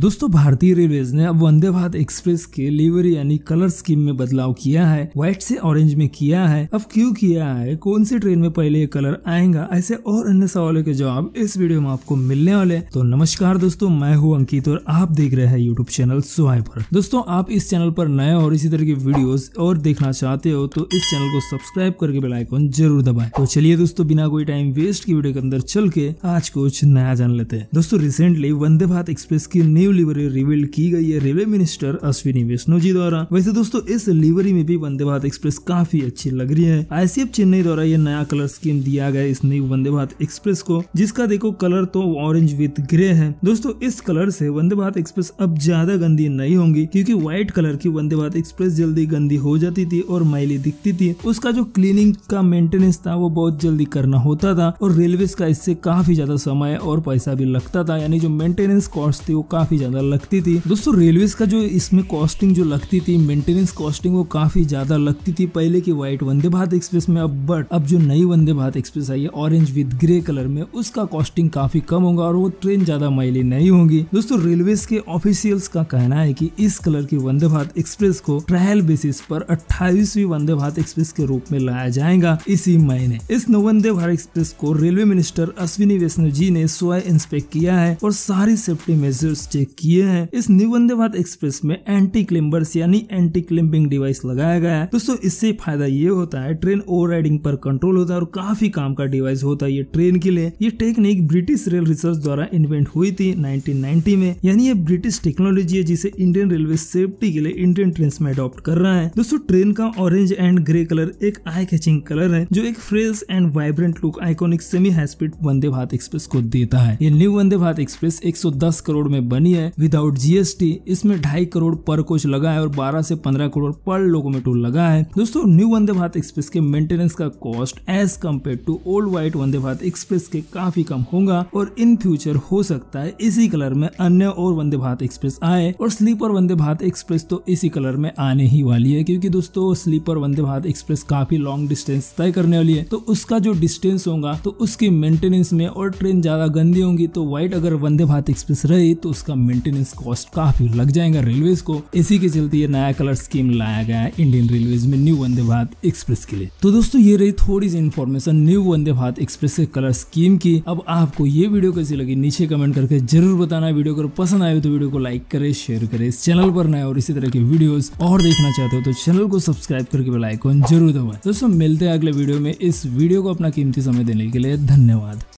दोस्तों भारतीय रेलवेज ने अब वंदे भारत एक्सप्रेस के लिवरी यानी कलर स्कीम में बदलाव किया है व्हाइट से ऑरेंज में किया है अब क्यों किया है कौन सी ट्रेन में पहले ये कलर आएगा ऐसे और अन्य सवालों के जवाब इस वीडियो में आपको मिलने वाले तो नमस्कार दोस्तों मैं हूँ अंकित और आप देख रहे हैं यूट्यूब चैनल सुहाय पर दोस्तों आप इस चैनल पर नए और इसी तरह की वीडियो और देखना चाहते हो तो इस चैनल को सब्सक्राइब करके बेलाइकॉन जरूर दबाए तो चलिए दोस्तों बिना कोई टाइम वेस्ट की वीडियो के अंदर चल के आज कुछ नया जान लेते हैं दोस्तों रिसेंटली वंदे भारत एक्सप्रेस की न्यू लिवरी रिवील्ड की गई है रेलवे मिनिस्टर अश्विनी वैष्णव जी द्वारा वैसे दोस्तों इस लिवरी में भी वंदे भारत एक्सप्रेस काफी अच्छी लग रही है आईसीएफ चेन्नई द्वारा यह नया कलर स्कीम दिया गया इस नई वंदे भारत एक्सप्रेस को जिसका देखो कलर तो ऑरेंज विथ ग्रे है दोस्तों इस कलर से वंदे भारत एक्सप्रेस अब ज्यादा गंदी नहीं होंगी क्योंकि व्हाइट कलर की वंदे भारत एक्सप्रेस जल्दी गंदी हो जाती थी और मैली दिखती थी उसका जो क्लीनिंग का मेंटेनेंस था वो बहुत जल्दी करना होता था और रेलवे का इससे काफी ज्यादा समय और पैसा भी लगता था यानी जो मेंटेनेंस कॉस्ट थी वो काफी काफ़ी ज़्यादा लगती थी दोस्तों रेलवे का जो इसमें कॉस्टिंग जो लगती थी मेंटेनेंस कॉस्टिंग वो काफ़ी ज़्यादा लगती थी पहले की व्हाइट वंदे भारत एक्सप्रेस में अब बट अब जो नई वंदे भारत एक्सप्रेस आई है ऑरेंज विद ग्रे कलर में उसका कॉस्टिंग काफ़ी कम होगा और वो ट्रेन ज़्यादा माइलेज नहीं होगी दोस्तों रेलवे के ऑफिसियल का कहना है की इस कलर की वंदे भारत एक्सप्रेस को ट्रायल बेसिस पर अट्ठाईसवीं वंदे भारत एक्सप्रेस के रूप में लाया जाएगा इसी महीने इस नवंदे भारत एक्सप्रेस को रेलवे मिनिस्टर अश्विनी वैष्णव जी ने स्वयं इंस्पेक्ट किया है और सारी सेफ्टी मेजर्स चेक किए हैं इस न्यू वंदे भारत एक्सप्रेस में एंटी क्लिम्बर्स यानी एंटी क्लिम्पिंग डिवाइस लगाया गया है दोस्तों इससे फायदा ये होता है ट्रेन ओवर राइडिंग पर कंट्रोल होता है और काफी काम का डिवाइस होता है ये ट्रेन के लिए ये टेक्निक ब्रिटिश रेल रिसर्च द्वारा इन्वेंट हुई थी 1990 में यानी ये ब्रिटिश टेक्नोलॉजी है जिसे इंडियन रेलवे सेफ्टी के लिए इंडियन ट्रेन में अडॉप्ट कर रहा है दोस्तों ट्रेन का ऑरेंज एंड ग्रे कलर एक आई कैचिंग कलर है जो एक fresh and vibrant look iconic semi high speed Vande Bharat express को देता है ये न्यू वंदे भारत एक्सप्रेस 110 करोड़ में बनी कंपनी है विदाउट जीएसटी इसमें ढाई करोड़ पर कोच लगा है और बारह से पंद्रह करोड़ पर लोकोमोटिव लगा है दोस्तों न्यू वंदे भारत एक्सप्रेस के मेंटेनेंस का cost as compare to old white Vande Bharat express के काफी कम होगा और इन फ्यूचर हो सकता है इसी कलर में अन्य और वंदे भारत एक्सप्रेस आए और स्लीपर वंदे भारत एक्सप्रेस तो इसी कलर में आने ही वाली है क्योंकि दोस्तों स्लीपर वंदे भारत एक्सप्रेस काफी लॉन्ग डिस्टेंस तय करने वाली है तो उसका जो डिस्टेंस होगा तो उसकी मेंटेनेंस में और ट्रेन ज्यादा गंदी होंगी तो व्हाइट अगर वंदे भारत एक्सप्रेस रही तो उसका मेंटेनेंस कॉस्ट काफी लग जाएगा रेलवेज को इसी के चलते ये नया कलर स्कीम लाया गया है इंडियन रेलवेज में न्यू वंदे भारत एक्सप्रेस के लिए तो दोस्तों ये रही थोड़ी सी information new Vande Bharat express के कलर स्कीम की अब आपको ये वीडियो कैसी लगी नीचे कमेंट करके जरूर बताना वीडियो अगर पसंद आए तो वीडियो को लाइक करे शेयर करे चैनल पर नए और इसी तरह के वीडियो और देखना चाहते हो तो चैनल को सब्सक्राइब करके बेलाइकॉन जरूर दबाए दोस्तों मिलते हैं अगले वीडियो में इस वीडियो को अपना कीमती समय देने के लिए धन्यवाद